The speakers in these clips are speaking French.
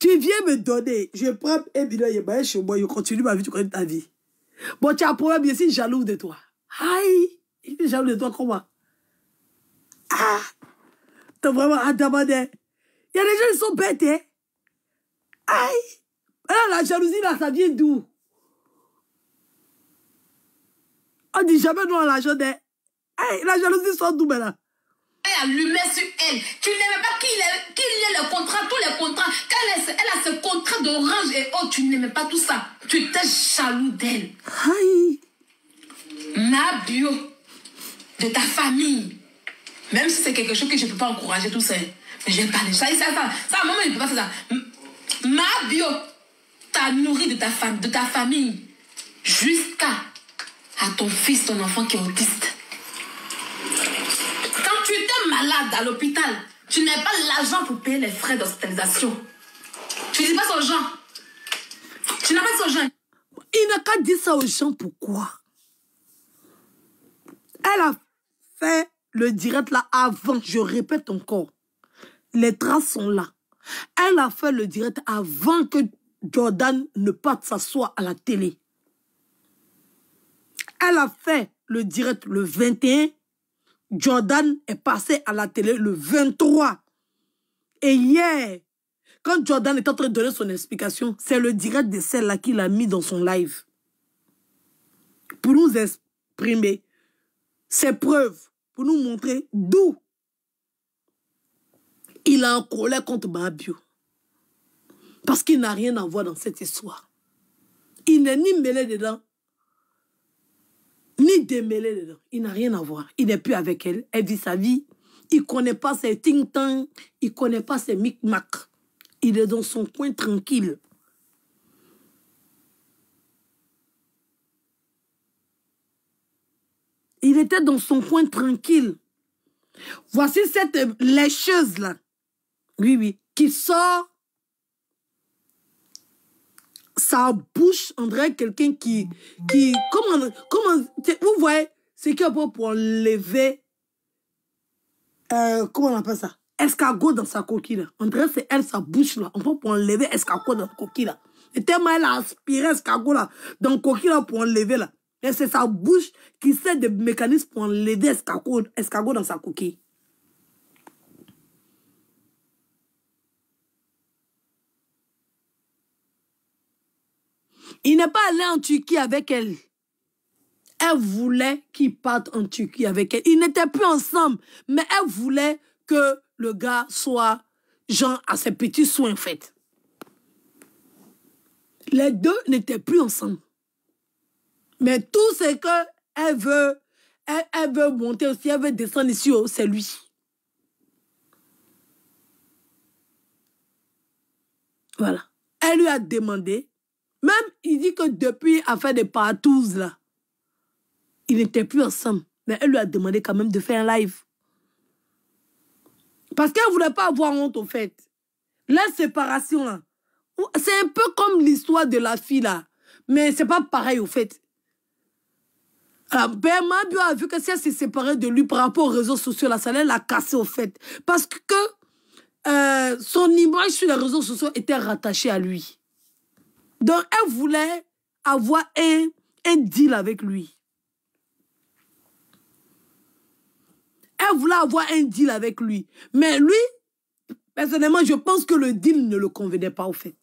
Tu viens me donner, je prends un million et chez moi, je continue ma vie, tu connais ta vie. Bon, tu as un problème, je suis jaloux de toi. Aïe, il est jaloux de toi comment Ah, t'es vraiment à demander. Il y a des gens qui sont bêtes, hein. Aïe, la jalousie là, ça vient d'où On dit jamais non à la jalousie. Aïe, la jalousie sort d'où maintenant elle allumé sur elle, tu n'aimais pas qu'il ait, ait, le contrat, tous les contrats, elle a ce contrat d'orange et oh, tu n'aimais pas tout ça. Tu t'es jaloux d'elle. Ma bio de ta famille, même si c'est quelque chose que je ne peux pas encourager, tout ça, mais je Ça, ça, ça, maman, je ne peux pas faire ça. Ma bio t'a nourri de ta, femme, de ta famille jusqu'à à ton fils, ton enfant qui est autiste malade à l'hôpital, tu n'as pas l'argent pour payer les frais d'hospitalisation. Tu dis pas aux gens. Tu n'as pas ça aux gens. Il n'a qu'à dire ça aux gens pourquoi Elle a fait le direct là avant, je répète encore. Les traces sont là. Elle a fait le direct avant que Jordan ne parte s'asseoir à la télé. Elle a fait le direct le 21 Jordan est passé à la télé le 23. Et hier, quand Jordan est en train de donner son explication, c'est le direct de celle-là qu'il a mis dans son live. Pour nous exprimer ses preuves, pour nous montrer d'où il a en colère contre Babio. Parce qu'il n'a rien à voir dans cette histoire. Il n'est ni mêlé dedans, ni démêlé dedans. Il n'a rien à voir. Il n'est plus avec elle. Elle vit sa vie. Il ne connaît pas ses ting -tang. Il ne connaît pas ses micmacs. Il est dans son coin tranquille. Il était dans son coin tranquille. Voici cette lécheuse-là. Oui, oui. Qui sort sa bouche, André quelqu'un qui, qui, comment, comment, vous voyez, c'est qu'il pour enlever, euh, comment on appelle ça, escargot dans sa coquille, André c'est elle, sa bouche, là. On peut pour enlever escargot dans sa coquille, là. Et tellement elle a aspiré escargot, là, dans la coquille, là, pour enlever, là. Et c'est sa bouche qui sert de mécanisme pour enlever escargot, escargot dans sa coquille. Il n'est pas allé en Turquie avec elle. Elle voulait qu'il parte en Turquie avec elle. Ils n'étaient plus ensemble, mais elle voulait que le gars soit, Jean à ses petits soins, en fait. Les deux n'étaient plus ensemble. Mais tout ce qu'elle veut, elle, elle, veut monter aussi, elle veut descendre ici, oh, c'est lui. Voilà. Elle lui a demandé même, il dit que depuis affaire de des là, ils n'étaient plus ensemble. Mais elle lui a demandé quand même de faire un live. Parce qu'elle ne voulait pas avoir honte, au fait. La séparation, c'est un peu comme l'histoire de la fille, là. Mais c'est pas pareil, au fait. Alors, a vu que si elle s'est séparée de lui par rapport aux réseaux sociaux, là, allait l'a cassé, au fait. Parce que euh, son image sur les réseaux sociaux était rattachée à lui. Donc, elle voulait avoir un, un deal avec lui. Elle voulait avoir un deal avec lui. Mais lui, personnellement, je pense que le deal ne le convenait pas, en fait.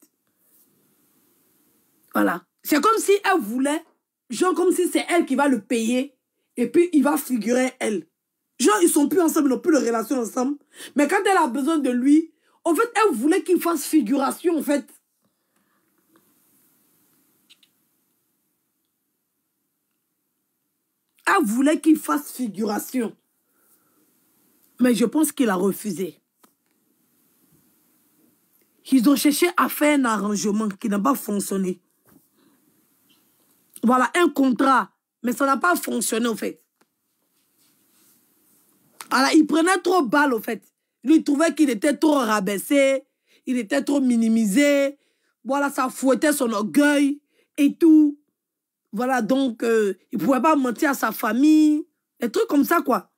Voilà. C'est comme si elle voulait, genre comme si c'est elle qui va le payer et puis il va figurer elle. Genre, ils sont plus ensemble, ils n'ont plus de relation ensemble. Mais quand elle a besoin de lui, en fait, elle voulait qu'il fasse figuration, en fait. Elle voulait qu'il fasse figuration. Mais je pense qu'il a refusé. Ils ont cherché à faire un arrangement qui n'a pas fonctionné. Voilà, un contrat. Mais ça n'a pas fonctionné, en fait. Alors, il prenait trop balle, au fait. Lui, il trouvait qu'il était trop rabaissé. Il était trop minimisé. Voilà, ça fouettait son orgueil et tout. Voilà, donc, euh, il ne pouvait pas mentir à sa famille. Des trucs comme ça, quoi.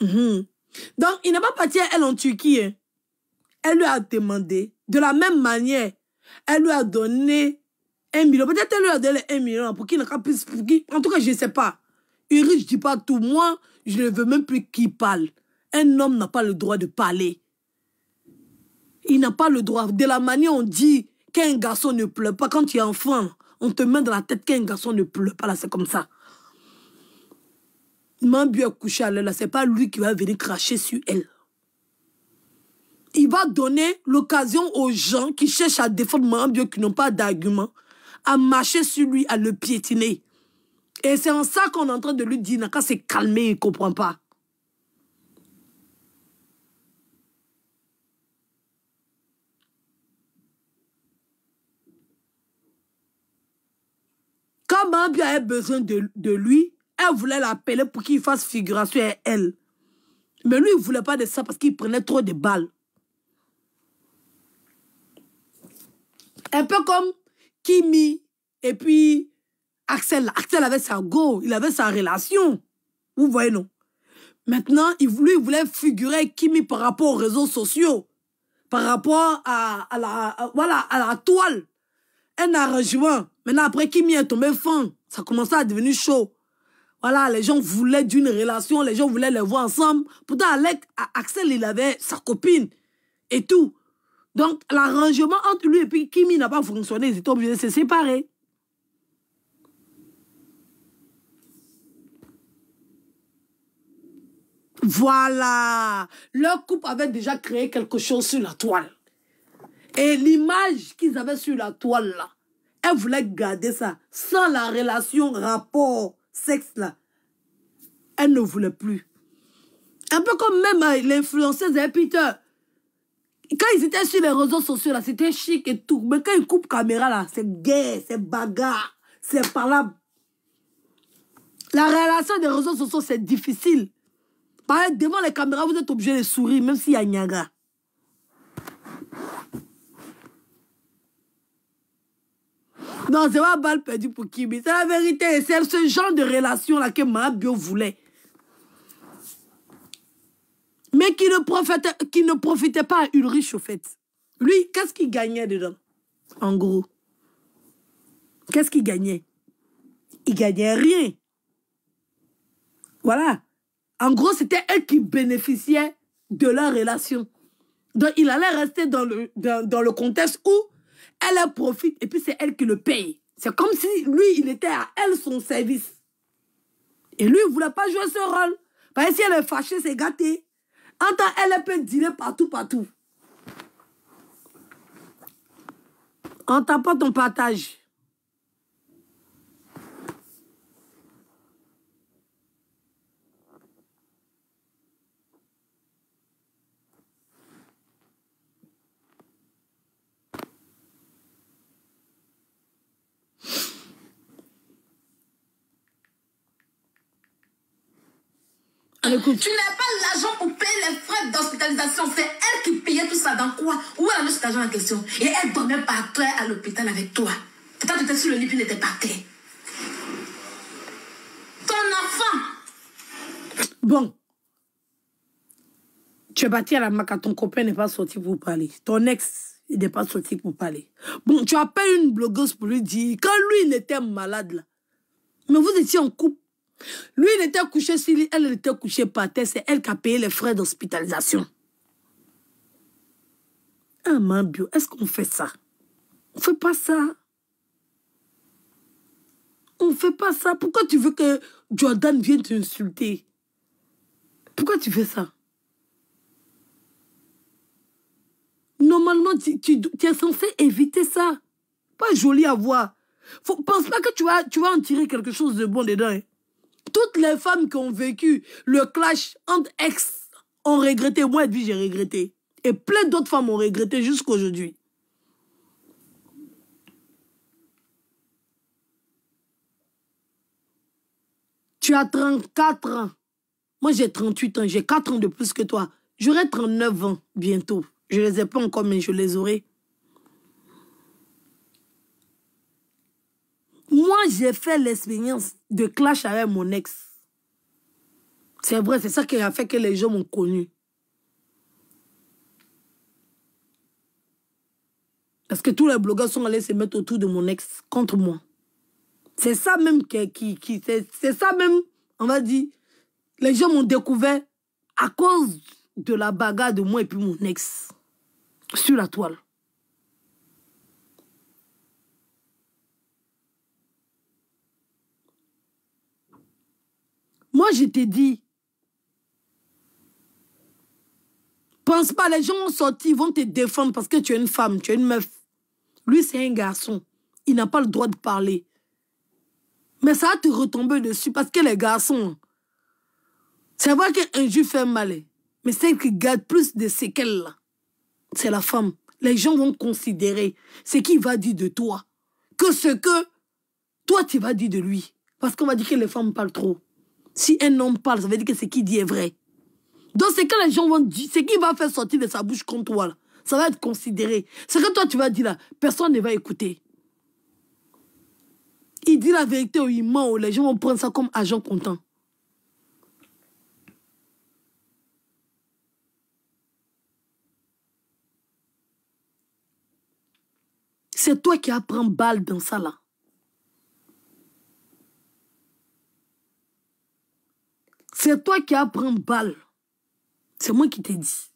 Mhm. Donc, il n'est pas parti, elle, en Turquie. Hein. Elle lui a demandé, de la même manière, elle lui a donné un million. Peut-être elle lui a donné un million pour qu'il n'ait plus... en tout cas, je ne sais pas. il je ne dis pas tout. Moi, je ne veux même plus qu'il parle. Un homme n'a pas le droit de parler il n'a pas le droit. De la manière on dit qu'un garçon ne pleure pas, quand tu es enfant, on te met dans la tête qu'un garçon ne pleure pas, là, c'est comme ça. Mambu a couché à là, c'est pas lui qui va venir cracher sur elle. Il va donner l'occasion aux gens qui cherchent à défendre Mambio, qui n'ont pas d'argument, à marcher sur lui, à le piétiner. Et c'est en ça qu'on est en train de lui dire, Naka c'est calmé, il comprend pas. Quand avait besoin de, lui, elle voulait l'appeler pour qu'il fasse figuration à elle. Mais lui, il ne voulait pas de ça parce qu'il prenait trop de balles. Un peu comme Kimi et puis Axel. Axel avait sa go, il avait sa relation. Vous voyez, non? Maintenant, il, lui, voulait figurer Kimi par rapport aux réseaux sociaux, par rapport à, la, voilà, à la toile. Un arrangement, Maintenant, après, Kimi est tombé fin. Ça commençait à devenir chaud. Voilà, les gens voulaient d'une relation, les gens voulaient les voir ensemble. Pourtant, Alex, Axel, il avait sa copine et tout. Donc, l'arrangement entre lui et puis Kimi n'a pas fonctionné. Ils étaient obligés de se séparer. Voilà. Leur couple avait déjà créé quelque chose sur la toile. Et l'image qu'ils avaient sur la toile là, elle voulait garder ça sans la relation rapport sexe là. Elle ne voulait plus. Un peu comme même euh, l'influenceuse et hein, Peter. Quand ils étaient sur les réseaux sociaux là, c'était chic et tout. Mais quand ils coupent caméra là, c'est gay, c'est bagarre, c'est pas là. La relation des réseaux sociaux, c'est difficile. Par exemple, devant les caméras, vous êtes obligé de sourire, même s'il y a Niaga. c'est pas balle perdue pour mais C'est la vérité. C'est ce genre de relation-là que Mabio voulait. Mais qui ne, profitait, qui ne profitait pas à Ulrich, au fait. Lui, qu'est-ce qu'il gagnait dedans En gros. Qu'est-ce qu'il gagnait Il gagnait rien. Voilà. En gros, c'était elle qui bénéficiait de leur relation. Donc, il allait rester dans le, dans le contexte où elle, profite et puis c'est elle qui le paye. C'est comme si lui, il était à elle son service. Et lui, il ne voulait pas jouer ce rôle. Parce que si elle est fâchée, c'est gâté. En tant elle, elle peut dîner partout, partout. En pas ton partage. Ah, tu n'as pas l'argent pour payer les frais d'hospitalisation. C'est elle qui payait tout ça. Dans quoi Où elle a cet argent en question Et elle dormait par terre à l'hôpital avec toi. Toi, tu étais sur le lit, puis il n'était terre. Ton enfant Bon. Tu es bâti à la maca, ton copain n'est pas sorti pour parler. Ton ex, il n'est pas sorti pour parler. Bon, tu appelles une blogueuse pour lui dire, quand lui, il était malade, là, mais vous étiez en couple. Lui, il était couché sur lui, elle était couchée par terre. C'est elle qui a payé les frais d'hospitalisation. Ah, Mabio, est-ce qu'on fait ça On fait pas ça. On fait pas ça. Pourquoi tu veux que Jordan vienne t'insulter Pourquoi tu fais ça Normalement, tu, es censé éviter ça. Pas joli à voir. pense pas que tu vas, en tirer quelque chose de bon dedans. Hein toutes les femmes qui ont vécu le clash entre ex ont regretté. Moi, depuis, j'ai regretté. Et plein d'autres femmes ont regretté jusqu'à aujourd'hui. Tu as 34 ans. Moi, j'ai 38 ans. J'ai 4 ans de plus que toi. J'aurai 39 ans bientôt. Je les ai pas encore, mais je les aurai. j'ai fait l'expérience de clash avec mon ex, c'est vrai, c'est ça qui a fait que les gens m'ont connu. Parce que tous les blogueurs sont allés se mettre autour de mon ex contre moi. C'est ça même qui, qui, qui c'est ça même, on va dire, les gens m'ont découvert à cause de la bagarre de moi et puis mon ex sur la toile. Moi, je t'ai dit. pense pas, les gens vont sortir, vont te défendre parce que tu es une femme, tu es une meuf. Lui, c'est un garçon. Il n'a pas le droit de parler. Mais ça va te retomber dessus parce que les garçons, c'est vrai qu'un juif fait mal. Mais celle qui garde plus de séquelles, c'est la femme. Les gens vont considérer ce qu'il va dire de toi que ce que toi tu vas dire de lui. Parce qu'on va dire que les femmes parlent trop. Si un homme parle, ça veut dire que ce qu'il dit est vrai. Donc, ce que les gens vont dire, ce qu'il va faire sortir de sa bouche contre toi, ça va être considéré. Ce que toi, tu vas dire là, personne ne va écouter. Il dit la vérité ou il ment, les gens vont prendre ça comme agent content. C'est toi qui apprends balle dans ça là. C'est toi qui apprends balle. C'est moi qui t'ai dit.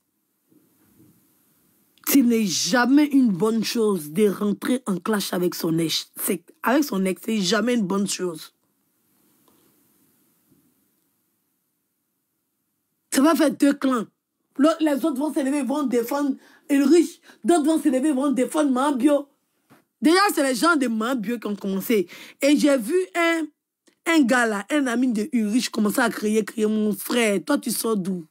Ce n'est jamais une bonne chose de rentrer en clash avec son ex. Avec son ex, c'est jamais une bonne chose. Ça va faire deux clans. Les autres vont se lever, vont défendre riche. D'autres vont se lever, vont défendre Mambio. Déjà, c'est les gens de Mambio qui ont commencé. Et j'ai vu un un gars là, un ami de Urich commençait à crier, crier, mon frère, toi tu sors d'où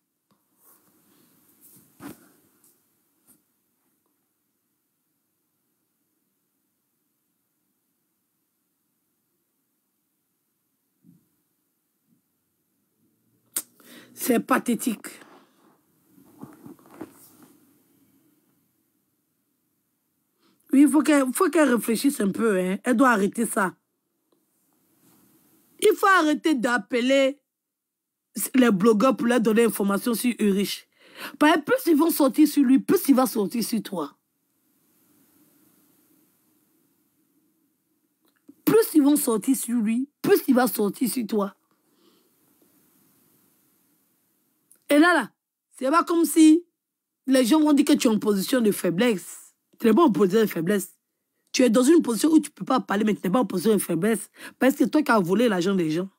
C'est pathétique. Oui, il faut qu'elle réfléchisse un peu. Hein. Elle doit arrêter ça. Il faut arrêter d'appeler les blogueurs pour leur donner information sur Urich. Parce que plus ils vont sortir sur lui, plus il va sortir sur toi. Plus ils vont sortir sur lui, plus il va sortir sur toi. Et là, là, c'est pas comme si les gens vont dire que tu es en position de faiblesse. Tu n'es pas en position de faiblesse. Tu es dans une position où tu ne peux pas parler, mais tu n'es pas en position de faiblesse. Parce que toi qui as volé l'argent des gens,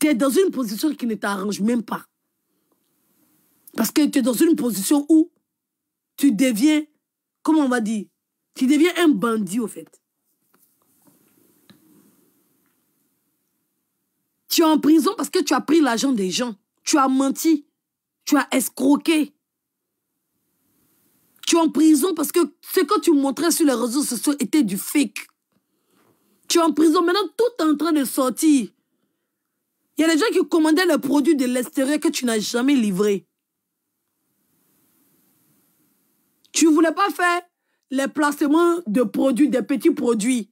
tu es dans une position qui ne t'arrange même pas. Parce que tu es dans une position où tu deviens, comment on va dire, tu deviens un bandit au fait. Tu es en prison parce que tu as pris l'argent des gens. Tu as menti. Tu as escroqué. Tu es en prison parce que ce que tu montrais sur les réseaux sociaux était du fake. Tu es en prison. Maintenant, tout est en train de sortir. Il y a des gens qui commandaient les produits de l'extérieur que tu n'as jamais livré. Tu ne voulais pas faire les placements de produits, des petits produits.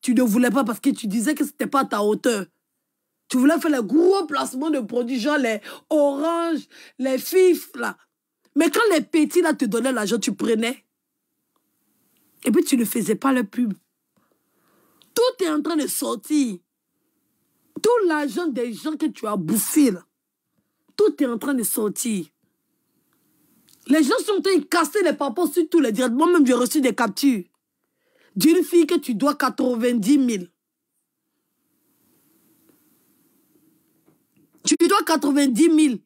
Tu ne voulais pas parce que tu disais que ce n'était pas à ta hauteur. Tu voulais faire les gros placements de produits, genre les oranges, les fifs, là. Mais quand les petits là te donnaient l'argent, tu prenais. Et puis tu ne faisais pas le pub. Tout est en train de sortir. Tout l'argent des gens que tu as bouffé tout est en train de sortir. Les gens sont en train de casser les papas sur tous les directs. Moi-même, j'ai reçu des captures d'une fille que tu dois 90 000. Tu dois 90 000.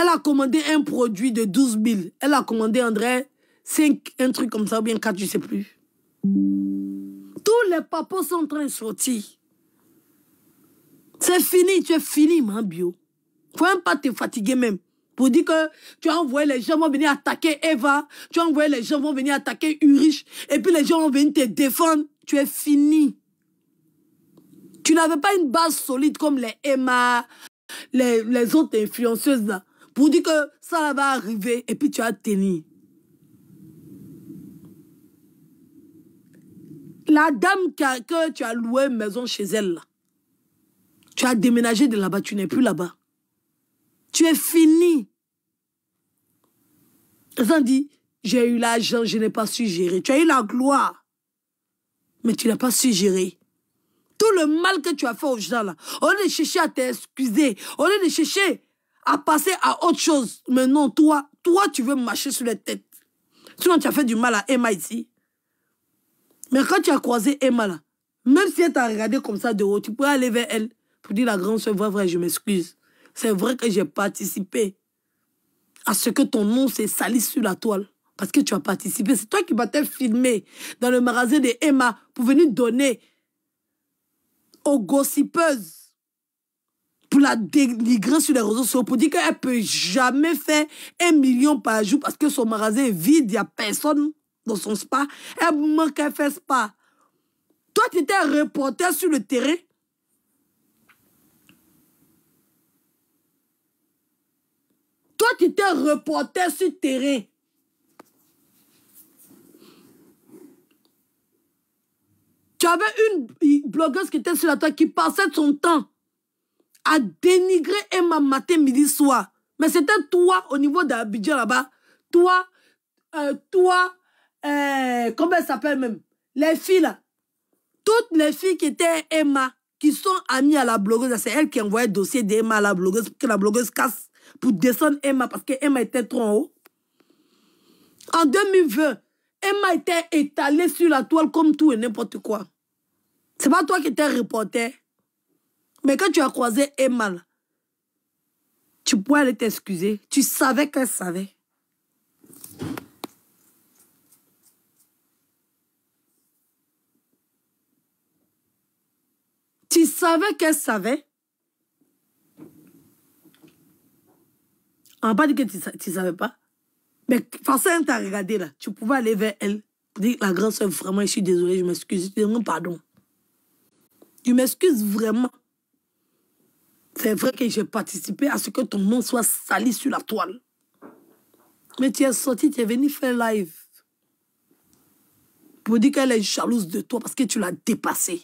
Elle a commandé un produit de 12 000. Elle a commandé, André, 5, un truc comme ça, ou bien 4, je ne sais plus. Tous les papos sont en train de sortir. C'est fini, tu es fini, mon bio. Faut même pas te fatiguer même. Pour dire que tu as envoyé les gens vont venir attaquer Eva, tu as envoyé les gens vont venir attaquer Urich, et puis les gens vont venir te défendre. Tu es fini. Tu n'avais pas une base solide comme les Emma, les, les autres influenceuses là vous dire que ça va arriver et puis tu as tenu. La dame que tu as loué une maison chez elle, tu as déménagé de là-bas, tu n'es plus là-bas. Tu es fini. Ils ont dit, j'ai eu l'argent, je n'ai pas su gérer. Tu as eu la gloire, mais tu n'as pas su gérer tout le mal que tu as fait aux gens là. On est cherché à t'excuser. On est cherché à passer à autre chose. Mais non, toi, toi, tu veux marcher sur les têtes. Sinon, tu as fait du mal à Emma ici. Mais quand tu as croisé Emma là, même si elle t'a regardé comme ça de haut, tu pourrais aller vers elle pour dire la grande soeur, vrai, vrai, je m'excuse. C'est vrai que j'ai participé à ce que ton nom s'est sali sur la toile. Parce que tu as participé. C'est toi qui m'as filmé filmer dans le magasin de Emma pour venir donner aux gossipeuses pour la dénigrer sur les réseaux sociaux, pour dire qu'elle ne peut jamais faire un million par jour parce que son magasin est vide, il n'y a personne dans son spa. Elle manque un fait spa. Toi, tu étais reporter sur le terrain. Toi, tu étais reporter sur le terrain. Tu avais une blogueuse qui était sur la toile qui passait son temps a dénigré Emma matin, midi, soir. Mais c'était toi au niveau d'Abidjan là-bas. Toi, euh, toi, euh, comment elle s'appelle même Les filles là. Toutes les filles qui étaient Emma, qui sont amies à la blogueuse, c'est elle qui envoyait le dossier d'Emma à la blogueuse pour que la blogueuse casse pour descendre Emma parce que Emma était trop en haut. En 2020, Emma était étalée sur la toile comme tout et n'importe quoi. C'est pas toi qui étais reporter. Mais quand tu as croisé Emma, tu pouvais aller t'excuser. Tu savais qu'elle savait. Tu savais qu'elle savait. On n'a pas dit que tu ne savais pas. Mais tu as regardé là. Tu pouvais aller vers elle. Dire la grande soeur, vraiment, je suis désolée, je m'excuse. Je te demande pardon. Je m'excuse vraiment. C'est vrai que j'ai participé à ce que ton nom soit sali sur la toile. Mais tu es sorti, tu es venu faire live. Pour dire qu'elle est jalouse de toi parce que tu l'as dépassée.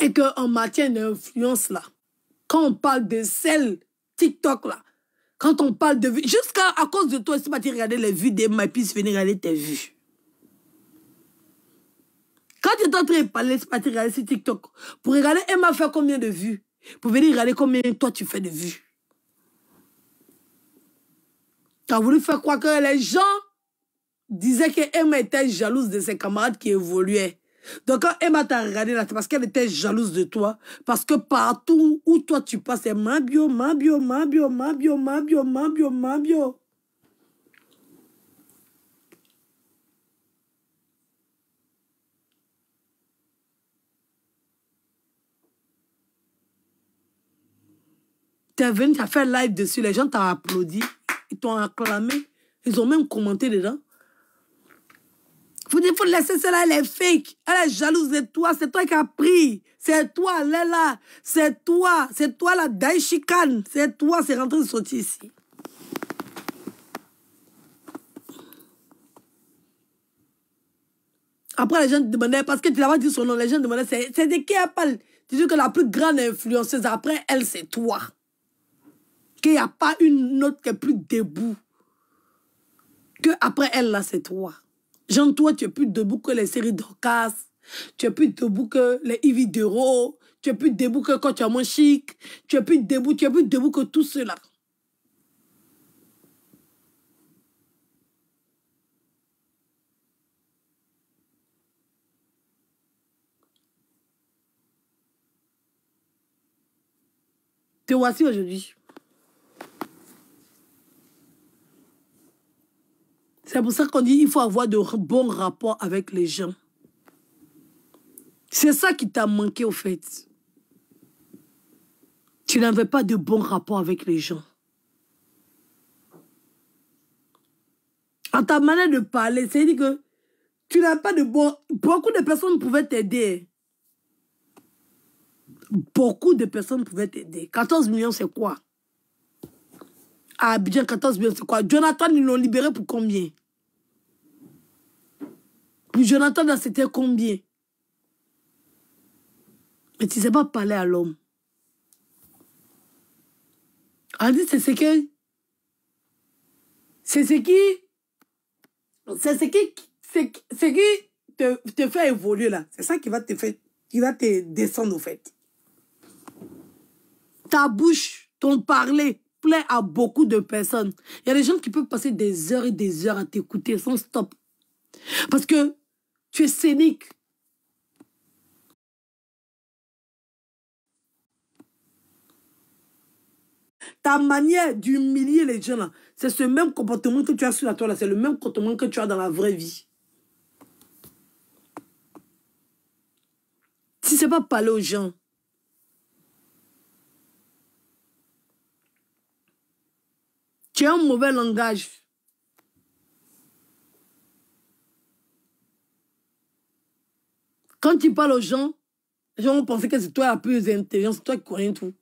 Et qu'en matière d'influence, là, quand on parle de celle TikTok, là, quand on parle de vues, jusqu'à à cause de toi, si tu regarder les vues des tu venir regarder tes vues. Quand tu es en train de parler, sur TikTok. Pour regarder Emma fait combien de vues Pour venir regarder combien toi tu fais de vues. Tu as voulu faire croire que les gens disaient que Emma était jalouse de ses camarades qui évoluaient. Donc quand Emma t'a regardé là, c'est parce qu'elle était jalouse de toi. Parce que partout où toi tu passes, c'est Mabio, Mabio, Mabio, Mabio, Mabio, Mabio, Mabio. Tu es venu, as fait live dessus, les gens t'ont applaudi, ils t'ont acclamé, ils ont même commenté dedans. Il faut laisser cela, elle est fake. Elle est jalouse de toi. C'est toi qui as pris. C'est toi, Léla. C'est toi. C'est toi, la Daishikan. C'est toi, c'est rentré de sortir ici. Après, les gens demandaient, parce que tu l'avais dit son nom, les gens te demandaient, c'est de qui elle parle? Tu dis que la plus grande influenceuse après elle, c'est toi qu'il n'y a pas une autre qui est plus debout que après elle, là, c'est toi. Jean, toi, tu es plus debout que les séries d'Orcas. Tu es plus debout que les Ivy Tu es plus debout que quand tu as moins chic. Tu es plus debout, tu es plus debout que tout cela. Te voici aujourd'hui. C'est pour ça qu'on dit qu'il faut avoir de bons rapports avec les gens. C'est ça qui t'a manqué au fait. Tu n'avais pas de bons rapports avec les gens. En ta manière de parler, cest à que tu n'as pas de bons... Beaucoup de personnes pouvaient t'aider. Beaucoup de personnes pouvaient t'aider. 14 millions, c'est quoi à Abidjan, 14 millions, c'est quoi Jonathan, ils l'ont libéré pour combien Jonathan, c'était combien Mais tu ne sais pas parler à l'homme. c'est ce que... C'est ce qui... C'est ce qui... te, fait évoluer là. C'est ça qui va te faire... Qui va te descendre au fait. Ta bouche, ton parler, plaît à beaucoup de personnes. Il y a des gens qui peuvent passer des heures et des heures à t'écouter sans stop. Parce que tu es scénique. Ta manière d'humilier les gens, c'est ce même comportement que tu as sur la toile, c'est le même comportement que tu as dans la vraie vie. Tu ne sais pas parler aux gens. Tu as un mauvais langage. Quand tu parles aux gens, les gens vont penser que c'est toi la plus intelligente, c'est toi qui connais tout.